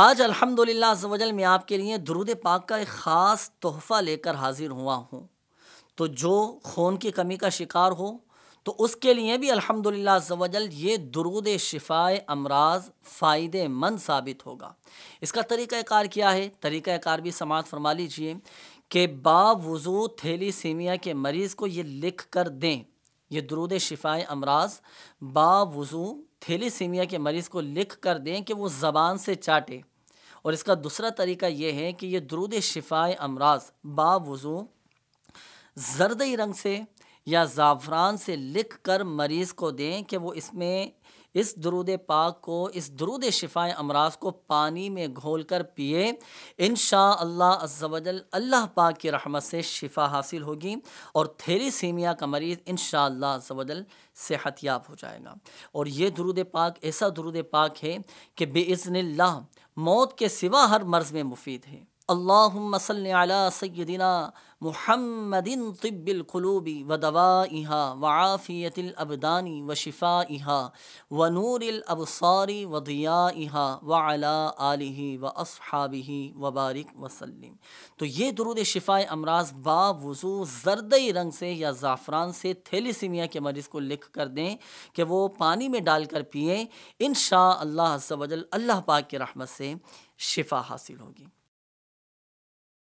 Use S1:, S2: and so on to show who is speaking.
S1: आज अल्हम्दुलिल्लाह मैं आपके लिए दरूद पाक का एक ख़ास तोहफ़ा लेकर हाज़िर हुआ हूँ तो जो खून की कमी का शिकार हो तो उसके लिए भी अल्हम्दुलिल्लाह अल्हम्दुलिल्लाह ये दरूद शिफाए अमराज फ़ायदेमंद साबित होगा इसका तरीक़ाकार क्या है तरीक़ाकार भी समात फरमा लीजिए कि बावजू थैलीसीमिया के मरीज़ को ये लिख कर दें ये दरुद शिफाए अमराज बावजू थैलीसीमिया के मरीज़ को लिख कर दें कि वो ज़बान से चाटे और इसका दूसरा तरीका ये है कि ये दरूद शिफाए अमराज बावज़ू जरदई रंग से या ज़ाफ़रान से लिख कर मरीज़ को दें कि वो इसमें इस दरूद पाक को इस दरूद शिफाए अमराज को पानी में घोल कर पिए इन शाजल अल्लाह पाक की रहमत से शिफा हासिल होगी और थेरीसीमिया का मरीज़ इन शाजल सेहत याब हो जाएगा और ये दरूद पाक ऐसा दरूद पाक है कि बेज़न मौत के सिवा हर मर्ज़ में मुफीद है अल्लाहुम्म सल्लि अला सय्यदिना मुहम्मदिन तिब्बिल कुलूबी व दवाइहा व आफ़ियतिल अबदानी व शिफ़ाइहा व नूरिल अबसारी व दियाइहा व अला आलिही व असहाबिही व बारिक वसल्लिम तो ये दरूद शिफ़ा अमराज बावज़ू जरदई रंग से या ज़ाफ़रान से थैलीसीमिया के मरीज़ को लिख कर दें कि वो पानी में डाल कर पिएँ इन शाह अल्लाह पाक की रहमत से शिफ़ा हासिल होगी